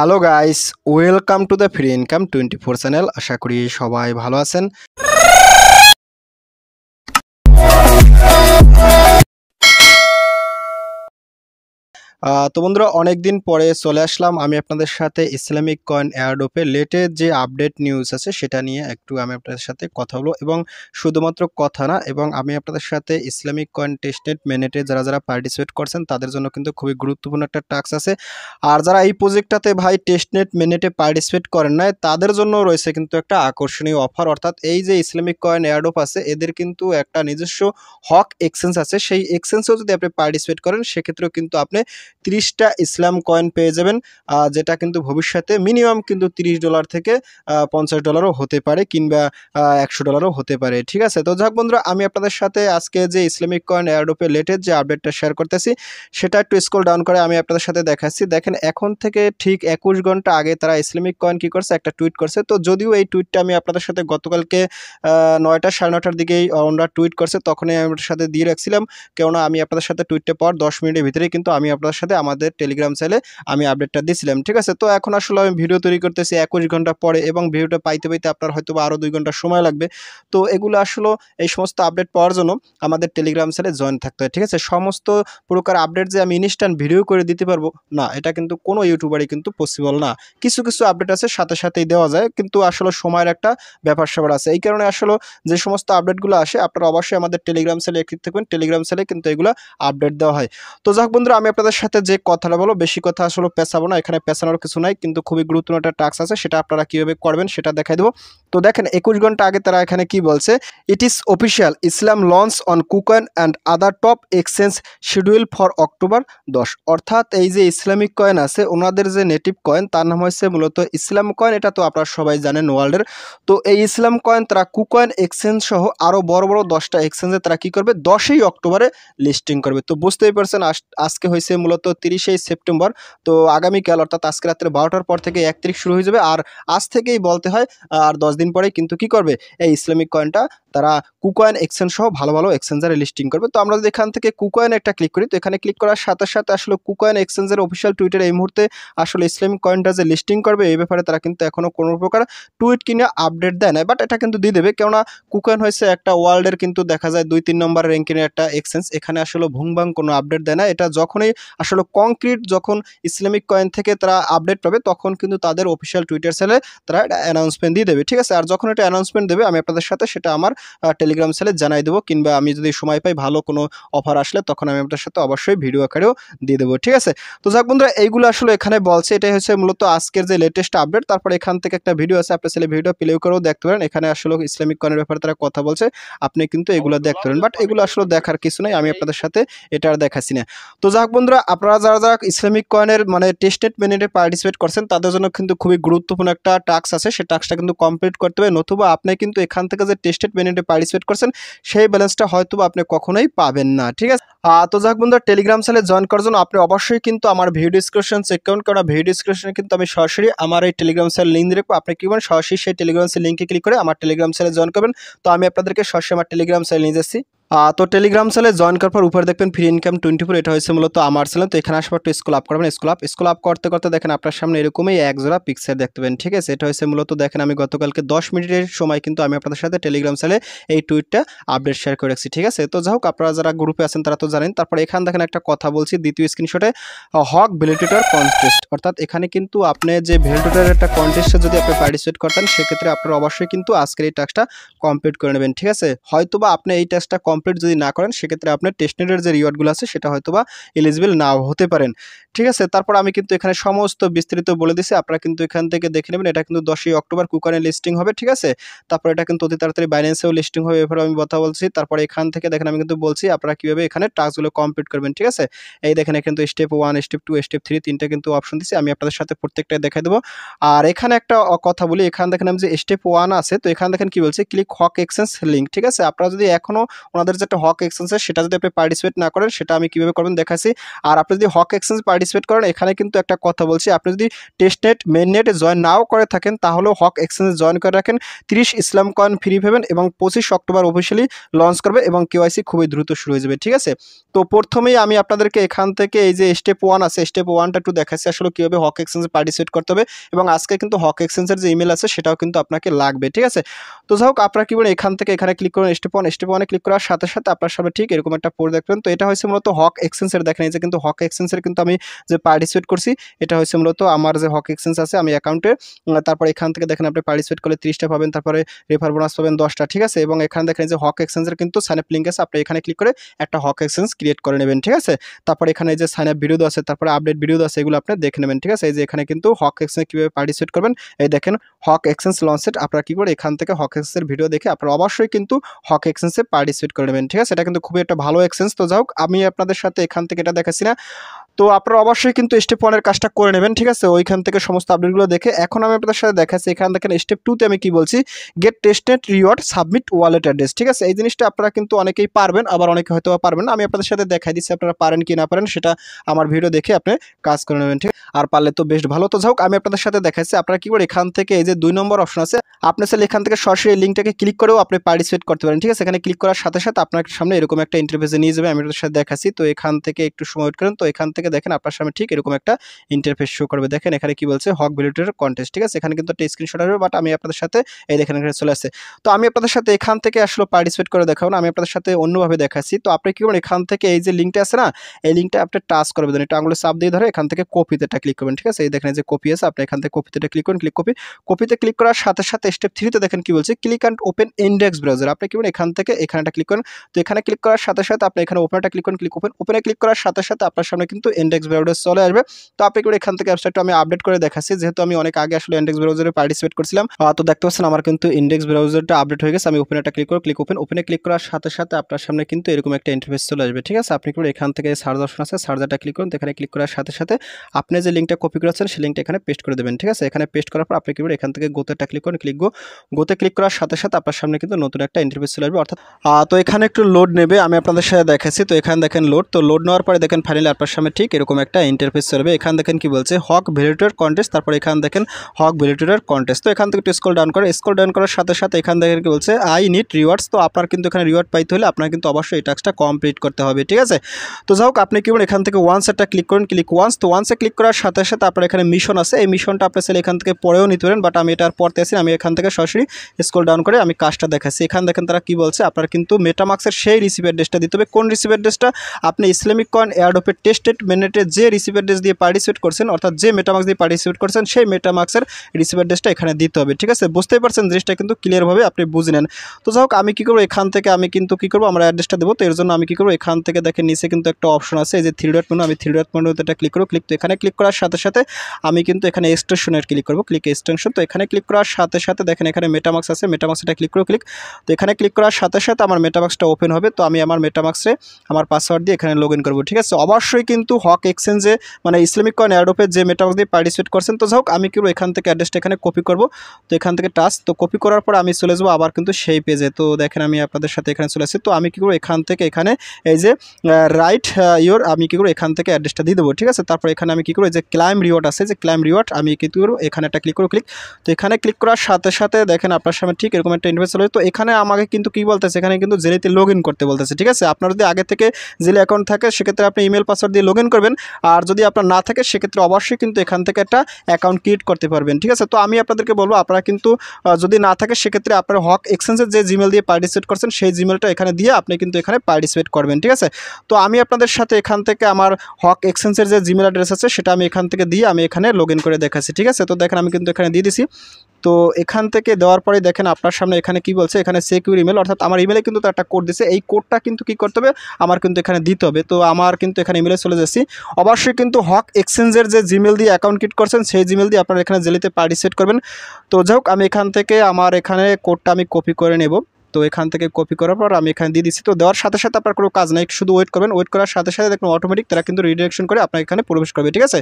hello guys welcome to the free income twenty four channel আশা করি সবাই ভালো আছেন তো বন্ধুরা অনেক দিন পরে চলে আসলাম আমি আপনাদের সাথে ইসলামিক কয়েন এয়ারডোপে লেটেস্ট যে আপডেট নিউজ আছে সেটা নিয়ে একটু আমি আপনাদের সাথে কথা হলো এবং শুধুমাত্র কথা না এবং আমি আপনাদের সাথে ইসলামিক কয়েন টেস্টনেট মেনেটে যারা যারা পার্টিসিপেট করছেন তাদের জন্য কিন্তু খুবই গুরুত্বপূর্ণ একটা টাস্ক আছে আর যারা এই প্রজেক্টটাতে ভাই টেস্টনেট মেনেটে পার্টিসিপেট করেন নাই তাদের জন্য রয়েছে কিন্তু একটা আকর্ষণীয় অফার অর্থাৎ এই যে ইসলামিক কয়েন এয়ারডোপ আছে এদের কিন্তু একটা নিজস্ব হক এক্সচেঞ্জ আছে সেই এক্সচেঞ্জেও যদি আপনি পার্টিসিপেট করেন সেক্ষেত্রেও কিন্তু আপনি তিরিশটা ইসলাম কয়েন পেয়ে যাবেন যেটা কিন্তু ভবিষ্যতে মিনিমাম কিন্তু 30 ডলার থেকে পঞ্চাশ ডলারও হতে পারে কিংবা একশো ডলারও হতে পারে ঠিক আছে তো যাক বন্ধুরা আমি আপনাদের সাথে আজকে যে ইসলামিক কয়েন এয়ারডোপে লেটেস্ট যে আপডেটটা শেয়ার করতেছি সেটা একটু স্কোল ডাউন করে আমি আপনাদের সাথে দেখাচ্ছি দেখেন এখন থেকে ঠিক একুশ ঘন্টা আগে তারা ইসলামিক কয়েন কী করছে একটা টুইট করছে তো যদিও এই টুইটটা আমি আপনাদের সাথে গতকালকে নয়টা সাড়ে নটার দিকেই ওনারা টুইট করছে তখনই আমি আপনাদের সাথে দিয়ে রাখছিলাম কেননা আমি আপনাদের সাথে টুইটটা পর দশ মিনিটের ভিতরেই কিন্তু আমি আপনাদের সাথে আমাদের টেলিগ্রাম চ্যানেলে আমি আপডেটটা দিয়েছিলাম ঠিক আছে তো এখন আসলে আমি ভিডিও তৈরি করতেছি একুশ ঘন্টা পরে এবং ভিডিওটা পাইতে পাইতে আপনার হয়তো আরও দুই ঘন্টা সময় লাগবে তো এগুলো আসলে এই সমস্ত আপডেট পাওয়ার জন্য আমাদের টেলিগ্রাম চ্যানেলে জয়েন থাকতে হয় ঠিক আছে সমস্ত প্রকার আপডেট যে আমি ইনস্ট্যান্ট ভিডিও করে দিতে পারবো না এটা কিন্তু কোনো ইউটিউবারই কিন্তু পসিবল না কিছু কিছু আপডেট আছে সাথে সাথেই দেওয়া যায় কিন্তু আসলে সময়ের একটা ব্যাপার স্যাপার আছে এই কারণে আসলে যে সমস্ত আপডেটগুলো আসে আপনারা অবশ্যই আমাদের টেলিগ্রাম চ্যানেলে একটি থাকবেন টেলিগ্রাম চ্যানেলে কিন্তু এগুলো আপডেট দেওয়া হয় তো যাক বন্ধুরা আমি আপনাদের সাথে সাথে যে কথাটা বলো বেশি কথা আসলে পেঁচাবো না এখানে পেঁচানোর কিছু নাই কিন্তু খুবই গুরুত্বপূর্ণ একটা টাস্ক আছে সেটা আপনারা কীভাবে করবেন সেটা দেখাই দেবো তো দেখেন একুশ ঘন্টা আগে তারা এখানে কি বলছে it is official Islam launch on KuCoin and other top exchange schedule for October দশ অর্থাৎ এই যে ইসলামিক কয়েন আছে ওনাদের যে নেটিভ কয়েন তার নাম হচ্ছে মূলত ইসলাম কয়েন এটা তো আপনারা সবাই জানেন ওয়ার্ল্ডের তো এই ইসলাম কয়েন তারা কুকয়েন এক্সচেঞ্জ সহ আরও বড় বড় দশটা এক্সচেঞ্জে তারা কী করবে দশই অক্টোবরে লিস্টিং করবে তো বুঝতেই পারছেন আজকে হয়েছে মূলত মূলত তিরিশে সেপ্টেম্বর তো আগামীকাল অর্থাৎ আজকে রাত্রে বারোটার পর থেকে এক তারিখ শুরু হয়ে যাবে আর আজ থেকেই বলতে হয় আর দশ দিন পরেই কিন্তু কি করবে এই ইসলামিক কয়েনটা তারা কুকয়েন এক্সচেঞ্জ সহ ভালো ভালো এক্সচেঞ্জারে লিস্টিং করবে তো আমরা যদি এখান থেকে কুকয়েন একটা ক্লিক করি তো এখানে ক্লিক করার সাথে সাথে আসলে কুকয়েন এক্সচেঞ্জের অফিসিয়াল টুইটের এই মুহূর্তে আসলে ইসলামিক কয়েনটা যে লিস্টিং করবে এই ব্যাপারে তারা কিন্তু এখনও কোনো প্রকার টুইট কিনে আপডেট দেয় না বাট এটা কিন্তু দিয়ে দেবে কেননা কুকয়েন হয়েছে একটা ওয়ার্ল্ডের কিন্তু দেখা যায় দুই তিন নম্বর র্যাঙ্কিংয়ের একটা এক্সচেঞ্জ এখানে আসলে ভুংবাং কোনো আপডেট দেয় না এটা যখনই আসলে কংক্রিট যখন ইসলামিক কয়েন থেকে তারা আপডেট পাবে তখন কিন্তু তাদের অফিসিয়াল টুইটার সেলে তারা এটা অ্যানাউন্সমেন্ট দিয়ে দেবে ঠিক আছে আর যখন এটা অ্যানাউন্সমেন্ট দেবে আমি আপনাদের সাথে সেটা আমার টেলিগ্রাম সেলে জানাই দেবো কিংবা আমি যদি সময় পাই ভালো কোনো অফার আসলে তখন আমি আপনাদের সাথে অবশ্যই ভিডিও আকারেও দিয়ে দেবো ঠিক আছে তো যাক বন্ধুরা এইগুলো আসলে এখানে বলছে এটাই হচ্ছে মূলত আজকের যে লেটেস্ট আপডেট তারপর এখান থেকে একটা ভিডিও আছে আপনার সেলে ভিডিও প্লে করেও দেখতে পারেন এখানে আসলে ইসলামিক কয়েনের ব্যাপারে তারা কথা বলছে আপনি কিন্তু এগুলো দেখতে পারেন বাট এগুলো আসলে দেখার কিছু নেই আমি আপনাদের সাথে এটা আর দেখাচ্ছি না তো যাক বন্ধুরা আপনারা যারা যারা ইসলামিক কয়েনের মানে টেস্টেড মেনিটে পার্টিসিপেট করছেন তাদের জন্য কিন্তু খুবই গুরুত্বপূর্ণ একটা টাস্ক আছে সেই টাস্কটা কিন্তু কমপ্লিট করতে হবে নতুবা আপনি কিন্তু এখান থেকে যে টেস্টেড মেনেটে পার্টিসিপেট করছেন সেই ব্যালেন্সটা হয়তো আপনি কখনোই পাবেন না ঠিক আছে তো যাক বন্ধুরা টেলিগ্রাম চ্যানেলে জয়েন করার জন্য আপনি অবশ্যই কিন্তু আমার ভিডিও ডিসক্রিপশন চেক করুন কারণ ভিডিও ডিসক্রিপশনে কিন্তু আমি সরাসরি আমার এই টেলিগ্রাম চ্যানেল লিঙ্ক দিয়ে আপনি কি করবেন সরাসরি সেই টেলিগ্রাম চ্যানেল লিঙ্কে ক্লিক করে আমার টেলিগ্রাম চ্যানেলে জয়েন করবেন তো আমি আপনাদেরকে সরাসরি আমার টেলিগ্রাম চ্যানেল নিয়ে যাচ্ছি তো টেলিগ্রাম সেলে জয়েন করার পর উপরে দেখবেন ফ্রি ইনকাম টোয়েন্টি ফোর এটা হয়েছে মূলত আমার সেলে তো এখানে আসবার একটু স্কুল আপ করবেন স্কুল আপ স্কুল আপ করতে করতে দেখেন আপনার সামনে এরকমই একজোড়া পিকচার দেখতে পেন ঠিক আছে এটা হয়েছে মূলত দেখেন আমি গতকালকে দশ মিনিটের সময় কিন্তু আমি আপনাদের সাথে টেলিগ্রাম সেলে এই টুইটটা আপডেট শেয়ার করে রাখছি ঠিক আছে তো যাই হোক আপনারা যারা গ্রুপে আছেন তারা তো জানেন তারপর এখানে দেখেন একটা কথা বলছি দ্বিতীয় স্ক্রিনশটে হক ভেলিটেটর কনটেস্ট অর্থাৎ এখানে কিন্তু আপনি যে ভেলিটেটর একটা কনটেস্টে যদি আপনি পার্টিসিপেট করতেন সেক্ষেত্রে আপনারা অবশ্যই কিন্তু আজকের এই টাস্কটা কমপ্লিট করে নেবেন ঠিক আছে হয়তোবা আপনি এই টাস্কটা কমপ্লিট যদি না করেন সেক্ষেত্রে আপনার টেস্টনেটের যে রিওয়ার্ডগুলো আছে সেটা হয়তো বা এলিজিবল নাও হতে পারেন ঠিক আছে তারপর আমি কিন্তু এখানে সমস্ত বিস্তারিত বলে দিছি আপনারা কিন্তু এখান থেকে দেখে নেবেন এটা কিন্তু দশই অক্টোবর কুকানে লিস্টিং হবে ঠিক আছে তারপর এটা কিন্তু অতি তাড়াতাড়ি বাইন্যান্সেও লিস্টিং হবে এভাবে আমি কথা বলছি তারপর এখান থেকে দেখেন আমি কিন্তু বলছি আপনারা কীভাবে এখানে টাস্কগুলো কমপ্লিট করবেন ঠিক আছে এই দেখেন কিন্তু step one step two step three তিনটা কিন্তু অপশন দিছি আমি আপনাদের সাথে প্রত্যেকটাই দেখা দেবো আর এখানে একটা কথা বলি এখানে দেখেন আমি যে স্টেপ ওয়ান আছে তো এখানে দেখেন কি বলছে ক্লিক হক এক্সচেঞ্জ লিঙ্ক ঠিক আছে আপনারা যদি এখনও ওনাদের আমাদের যেটা হক এক্সচেঞ্জে সেটা যদি আপনি পার্টিসিপেট না করেন সেটা আমি কীভাবে করবেন দেখাচ্ছি আর আপনি যদি হক এক্সচেঞ্জ পার্টিসিপেট করেন এখানে কিন্তু একটা কথা বলছি আপনি যদি মেন নেট জয়েন নাও করে থাকেন তাহলেও হক এক্সচেঞ্জ জয়েন করে রাখেন তিরিশ ইসলাম কয়েন ফ্রি পাবেন এবং পঁচিশ অক্টোবর অফিসিয়ালি লঞ্চ করবে এবং কেওয়াইসি খুবই দ্রুত শুরু হয়ে যাবে ঠিক আছে তো প্রথমেই আমি আপনাদেরকে এখান থেকে এই যে স্টেপ ওয়ান আছে স্টেপ ওয়ানটা একটু দেখাচ্ছি আসলে কীভাবে হক এক্সচেঞ্জ পার্টিসিপেট করতে হবে এবং আজকে কিন্তু হক এক্সচেঞ্জের যে ইমেল আছে সেটাও কিন্তু আপনাকে লাগবে ঠিক আছে তো যাই হোক আপনারা কি বলেন এখান থেকে এখানে ক্লিক করুন স্টেপ ওয়ান স্টেপ ওয়ানে ক্লিক করার সাথে সাথে আপনার সামনে ঠিক এরকম একটা পোর্ট দেখবেন তো এটা হয়েছে মূলত হক এক্সচেঞ্জের দেখেন এই যে কিন্তু হক এক্সচেঞ্জের কিন্তু আমি যে পার্টিসিপেট করছি এটা হয়েছে মূলত আমার যে হক এক্সচেঞ্জ আছে আমি অ্যাকাউন্টে তারপরে এখান থেকে দেখেন আপনি পার্টিসিপেট করলে ত্রিশটা পাবেন তারপরে রেফার বোনাস পাবেন দশটা ঠিক আছে এবং এখানে দেখেন যে হক এক্সচেঞ্জের কিন্তু সাইন আপ লিঙ্ক আছে আপনি এখানে ক্লিক করে একটা হক এক্সচেঞ্জ ক্রিয়েট করে নেবেন ঠিক আছে তারপরে এখানে যে সাইন আপ ভিডিও আছে তারপরে আপডেট বিরুদ্ধ আছে এগুলো আপনি দেখে নেবেন ঠিক আছে এই যে এখানে কিন্তু হক এক্সচেঞ্জ কীভাবে পার্টিসিপেট করবেন এই দেখেন হক এক্সচেঞ্জ লঞ্চেট আপনারা কী করে এখান থেকে হক এক্সচেঞ্জের ভিডিও দেখে আপনারা অবশ্যই কিন্তু হক এক্সচেঞ্জে পার্টিসিপেট করে নেবেন ঠিক আছে এটা কিন্তু খুবই একটা ভালো এক্সচেঞ্জ তো যাই আমি আপনাদের সাথে এখান থেকে এটা দেখাচ্ছি না তো আপনারা অবশ্যই কিন্তু স্টেপ ওয়ানের কাজটা করে নেবেন ঠিক আছে ওইখান থেকে সমস্ত আপডেটগুলো দেখে এখন আমি আপনাদের সাথে দেখাচ্ছি এখান দেখেন স্টেপ টুতে আমি কি বলছি get testnet reward submit wallet address ঠিক আছে এই জিনিসটা আপনারা কিন্তু অনেকেই পারবেন আবার অনেকে হয়তো পারবেন আমি আপনাদের সাথে দেখাই দিচ্ছি আপনারা পারেন কি না পারেন সেটা আমার ভিডিও দেখে আপনি কাজ করে নেবেন ঠিক আর পারলে তো বেশ ভালো তো যাই আমি আপনাদের সাথে দেখাচ্ছি আপনারা কি করে এখান থেকে এই যে দুই নম্বর অপশন আছে আপনি চাইলে এখান থেকে সরাসরি লিঙ্কটাকে ক্লিক করেও আপনি পার্টিসিপেট করতে পারেন ঠিক আছে এখানে ক্লিক করার সাথে সাথে আপনার সামনে এরকম একটা ইন্টারভিউ নিয়ে যাবে আমি আপনাদের সাথে দেখাচ্ছি তো এখান থেকে একটু সময় করেন তো এখান থেকে দেখেন আপনার সামনে ঠিক এরকম একটা ইন্টারফেস শো করবে দেখেন এখানে কি বলছে হক ভ্যালিডেটর কন্টেস্ট ঠিক আছে এখানে কিন্তু একটা স্ক্রিনশট আসবে বাট আমি আপনাদের সাথে এই দেখেন এখানে চলে আসে তো আমি আপনাদের সাথে এখান থেকে আসলে পার্টিসিপেট করে দেখাবো না আমি আপনাদের সাথে অন্যভাবে দেখাচ্ছি তো আপনি কী করবেন এখান থেকে এই যে লিঙ্কটা আছে না এই লিঙ্কটা আপনি টাচ করবেন এটা আঙুলে চাপ দিয়ে ধরে এখান থেকে কপিতে একটা ক্লিক করবেন ঠিক আছে এই দেখেন যে কপি আছে আপনি এখান থেকে কপিতে ক্লিক করুন ক্লিক কপি কপিতে ক্লিক করার সাথে সাথে স্টেপ থ্রিতে দেখেন কি বলছে click and open index browser আপনি কি এখান থেকে এখানে একটা ক্লিক করেন তো এখানে ক্লিক করার সাথে সাথে আপনি এখানে ওপেনটা ক্লিক করুন ক্লিক ওপেন ওপেনে ক্লিক করার সাথে সাথে আপনার সামনে কিন্তু ইন্ডেক্স ব্রাউজার চলে আসবে তো আপনি করে এখান থেকে ওয়েবসাইটটা আমি আপডেট করে দেখাচ্ছি যেহেতু আমি অনেক আগে আসলে ইন্ডেক্স ব্রাউজারে পার্টিসিপেট করছিলাম তো দেখতে পাচ্ছেন আমার কিন্তু ইন্ডেক্স ব্রাউজারটা আপডেট হয়ে গেছে আমি ওপেন একটা ক্লিক করো ক্লিক ওপেন ওপেনে ক্লিক করার সাথে সাথে আপনার সামনে কিন্তু এরকম একটা ইন্টারফেস চলে আসবে ঠিক আছে আপনি করে এখান থেকে সার্চ অপশন আছে সার্জারটা ক্লিক করুন এখানে ক্লিক করার সাথে সাথে আপনি যে লিঙ্কটা কপি করেছেন সেই লিঙ্কটা এখানে পেস্ট করে দেবেন ঠিক আছে এখানে পেস্ট করার পর আপনি কি এখান থেকে গোতেটা ক্লিক করুন ক্লিক গো গোতে ক্লিক করার সাথে সাথে আপনার সামনে কিন্তু নতুন একটা ইন্টারফেস চলে আসবে অর্থাৎ তো এখানে একটু লোড নেবে আমি আপনাদের সাথে দেখাচ্ছি তো এখানে দেখেন লোড তো লোড নেওয়ার পরে দেখেন ফাইনালি আপনার সামনে ঠিক এরকম একটা ইন্টারফেস চলবে এখান দেখেন কি বলছে হক ভ্যালিডেটর কন্টেস্ট তারপর এখান দেখেন হক ভ্যালিডেটর কন্টেস্ট তো এখান থেকে একটু স্কোল ডাউন করে স্কোল ডাউন করার সাথে সাথে এখান দেখেন কি বলছে আই নিড রিওয়ার্ডস তো আপনার কিন্তু এখানে রিওয়ার্ড পাইতে হলে আপনার কিন্তু অবশ্যই এই টাস্কটা কমপ্লিট করতে হবে ঠিক আছে তো যাই হোক আপনি কি বলুন এখান থেকে ওয়ান্স একটা ক্লিক করুন ক্লিক ওয়ান্স তো ওয়ান্সে ক্লিক করার সাথে সাথে আপনার এখানে মিশন আছে এই মিশনটা আপনি সেলে এখান থেকে পরেও নিতে পারেন বাট আমি এটার পরতে আসি আমি এখান থেকে সরাসরি স্কোল ডাউন করে আমি কাজটা দেখাচ্ছি এখান দেখেন তারা কি বলছে আপনার কিন্তু মেটামাক্সের সেই রিসিভ অ্যাড্রেসটা দিতে হবে কোন রিসিভ অ্যাড্রেসটা আপনি ইসলামিক কয়েন এয়ারডোপের টেস্টেড মেনেটে যে রিসিভ অ্যাড্রেস দিয়ে পার্টিসিপেট করছেন অর্থাৎ যে মেটামার্ক্স দিয়ে পার্টিসিপেট করছেন সেই মেটামার্ক্সের রিসিভ অ্যাড্রেসটা এখানে দিতে হবে ঠিক আছে বুঝতে পারছেন জিনিসটা কিন্তু ক্লিয়ারভাবে আপনি বুঝে নেন তো যাই হোক আমি কী করবো এখান থেকে আমি কিন্তু কী করবো আমার অ্যাড্রেসটা দেবো তো এর জন্য আমি কী করবো এখান থেকে দেখে নিচে কিন্তু একটা অপশন আছে এই যে থ্রি ডট মেনু আমি থ্রি ডট মেনুতে এটা ক্লিক করবো ক্লিক তো এখানে ক্লিক করার সাথে সাথে আমি কিন্তু এখানে এক্সটেনশনের ক্লিক করবো ক্লিক এক্সটেনশন তো এখানে ক্লিক করার সাথে সাথে দেখেন এখানে মেটামার্ক্স আছে মেটামার্ক্স এটা ক্লিক করো ক্লিক তো এখানে ক্লিক করার সাথে সাথে আমার মেটামার্ক্সটা ওপেন হবে তো আমি আমার মেটামার্ক্সে আমার পাসওয়ার্ড দিয়ে এখানে লগ ইন করবো ঠিক আছে অবশ্যই কিন্তু হক এক্সচেঞ্জে মানে ইসলামিক কয়েন অ্যাডোপে যে মেটাবক দিয়ে পার্টিসিপেট করছেন তো যাই আমি কিন্তু এখান থেকে অ্যাড্রেসটা এখানে কপি করব তো এখান থেকে টাচ তো কপি করার পর আমি চলে যাবো আবার কিন্তু সেই পেজে তো দেখেন আমি আপনাদের সাথে এখানে চলে আসি তো আমি কী করবো এখান থেকে এখানে এই যে রাইট ইয়োর আমি কী করবো এখান থেকে অ্যাড্রেসটা দিয়ে দেবো ঠিক আছে তারপর এখানে আমি কী করবো যে ক্লাইম রিওয়ার্ড আছে যে ক্লাইম রিওয়ার্ড আমি কী করবো এখানে একটা ক্লিক করবো ক্লিক তো এখানে ক্লিক করার সাথে সাথে দেখেন আপনার সামনে ঠিক এরকম একটা ইনভেস্ট চলে তো এখানে আমাকে কিন্তু কী বলতেছে এখানে কিন্তু জেলেতে লগ করতে বলতেছে ঠিক আছে আপনার যদি আগে থেকে জেলে অ্যাকাউন্ট থাকে সেক্ষেত্রে আপনি ইমেল পাসওয়ার্ড দিয়ে লগ করবেন আর যদি আপনার না থাকে সেক্ষেত্রে অবশ্যই কিন্তু এখান থেকে একটা অ্যাকাউন্ট ক্রিয়েট করতে পারবেন ঠিক আছে তো আমি আপনাদেরকে বলবো আপনারা কিন্তু যদি না থাকে সেক্ষেত্রে আপনার হক এক্সচেঞ্জের যে জিমেল দিয়ে পার্টিসিপেট করছেন সেই জিমেলটা এখানে দিয়ে আপনি কিন্তু এখানে পার্টিসিপেট করবেন ঠিক আছে তো আমি আপনাদের সাথে এখান থেকে আমার হক এক্সচেঞ্জের যে জিমেল অ্যাড্রেস আছে সেটা আমি এখান থেকে দিয়ে আমি এখানে লগ করে দেখাচ্ছি ঠিক আছে তো দেখেন আমি কিন্তু এখানে দিয়ে দিছি তো এখান থেকে দেওয়ার পরে দেখেন আপনার সামনে এখানে কি বলছে এখানে সিকিউর ইমেল অর্থাৎ আমার ইমেলে কিন্তু তার একটা কোড দিছে এই কোডটা কিন্তু কি করতে হবে আমার কিন্তু এখানে দিতে হবে তো আমার কিন্তু এখানে ইমেলে চলে যাচ্ছি অবশ্যই কিন্তু হক এক্সচেঞ্জের যে জিমেল দিয়ে অ্যাকাউন্ট ক্রিট করছেন সেই জিমেল দিয়ে আপনারা এখানে জেলিতে পার্টিসিপেট করবেন তো যাই আমি এখান থেকে আমার এখানে কোডটা আমি কপি করে নেব তো এখান থেকে কপি করার পর আমি এখানে দিয়ে দিচ্ছি তো দেওয়ার সাথে সাথে আপনার কোনো কাজ নাই শুধু ওয়েট করবেন ওয়েট করার সাথে সাথে দেখুন অটোমেটিক তারা কিন্তু রিডিরেকশন করে আপনার এখানে প্রবেশ করবে ঠিক আছে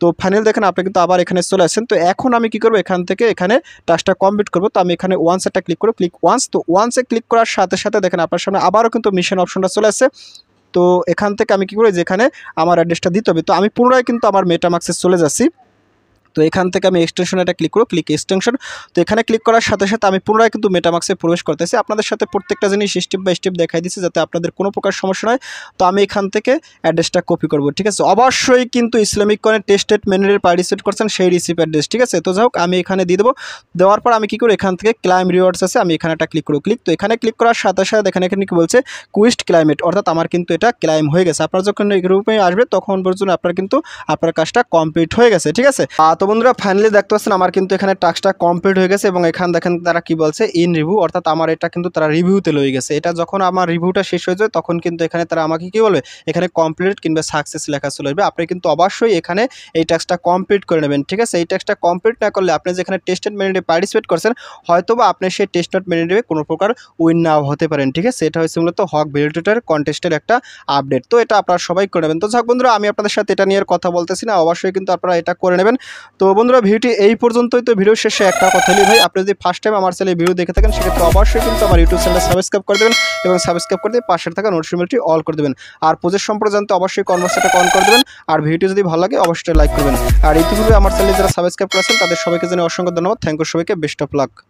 তো ফাইনাল দেখেন আপনি কিন্তু আবার এখানে চলে আসেন তো এখন আমি কি করবো এখান থেকে এখানে টাস্কটা কমপ্লিট করবো তো আমি এখানে ওয়ান্স একটা ক্লিক করবো ক্লিক ওয়ান্স তো ওয়ান্সে ক্লিক করার সাথে সাথে দেখেন আপনার সামনে আবারও কিন্তু মিশন অপশনটা চলে আসছে তো এখান থেকে আমি কি করি যেখানে আমার অ্যাড্রেসটা দিতে হবে তো আমি পুনরায় কিন্তু আমার মার্কসে চলে যাচ্ছি তো এখান থেকে আমি এক্সটেনশন এটা ক্লিক করবো ক্লিক এক্সটেনশন তো এখানে ক্লিক করার সাথে সাথে আমি পুনরায় কিন্তু মেটামাক্সে প্রবেশ করতেছি আপনাদের সাথে প্রত্যেকটা জিনিস স্টেপ বাই স্টেপ দেখাই দিচ্ছি যাতে আপনাদের কোনো প্রকার সমস্যা নয় তো আমি এখান থেকে অ্যাড্রেসটা কপি করব ঠিক আছে অবশ্যই কিন্তু ইসলামিক কয়েন টেস্টেড মেনুরে পার্টিসিপেট করছেন সেই রিসিপ অ্যাড্রেস ঠিক আছে তো যাই হোক আমি এখানে দিয়ে দেবো দেওয়ার পর আমি কী করি এখান থেকে ক্লাইম রিওয়ার্ডস আছে আমি এখানে একটা ক্লিক করবো ক্লিক তো এখানে ক্লিক করার সাথে সাথে এখানে এখানে কি বলছে কুইস্ট ক্লাইমেট অর্থাৎ আমার কিন্তু এটা ক্লাইম হয়ে গেছে আপনার যখন এই রূপে আসবে তখন পর্যন্ত আপনার কিন্তু আপনার কাজটা কমপ্লিট হয়ে গেছে ঠিক আছে তো বন্ধুরা ফাইনালি দেখতে পাচ্ছেন আমার কিন্তু এখানে টাস্কটা কমপ্লিট হয়ে গেছে এবং এখানে দেখেন তারা কি বলছে ইন রিভিউ অর্থাৎ আমার এটা কিন্তু তারা রিভিউতে লয়ে গেছে এটা যখন আমার রিভিউটা শেষ হয়ে যায় তখন কিন্তু এখানে তারা আমাকে কি বলবে এখানে কমপ্লিট কিংবা সাকসেস লেখা চলে আসবে আপনি কিন্তু অবশ্যই এখানে এই টাস্কটা কমপ্লিট করে নেবেন ঠিক আছে এই টাস্কটা কমপ্লিট না করলে আপনি যেখানে টেস্টেড মেনিডে পার্টিসিপেট করছেন হয়তোবা আপনি সেই টেস্টেড মেনিডে কোনো প্রকার উইন নাও হতে পারেন ঠিক আছে এটা হচ্ছে মূলত হক ভেরিটেটার কন্টেস্টের একটা আপডেট তো এটা আপনারা সবাই করে নেবেন তো যাক বন্ধুরা আমি আপনাদের সাথে এটা নিয়ে কথা বলতেছি না অবশ্যই কিন্তু আপনারা এটা করে নেবেন তো বন্ধুরা ভিডিওটি এই পর্যন্তই তো ভিডিও শেষে একটা কথা ভাই আপনি যদি ফার্স্ট টাইম আমার চ্যানেলে ভিডিও দেখে থাকেন সেক্ষেত্রে অবশ্যই কিন্তু আমার ইউটিউব চ্যানেল সাবস্ক্রাইব করে দেবেন এবং সাবস্ক্রাইব করে দিয়ে পাশে থাকা নোটিফিকেশনটি অল করে দেবেন আর পুজোর সম্পর্কে জানতে অবশ্যই কনভার্সেটা অন করে দেবেন আর ভিডিওটি যদি ভালো লাগে অবশ্যই লাইক করবেন আর ইতিপূর্বে আমার চ্যানেলে যারা সাবস্ক্রাইব করেছেন তাদের সবাইকে জানিয়ে অসংখ্য ধন্যবাদ থ্যাংক ইউ সবাইকে বেস্ট অফ লাক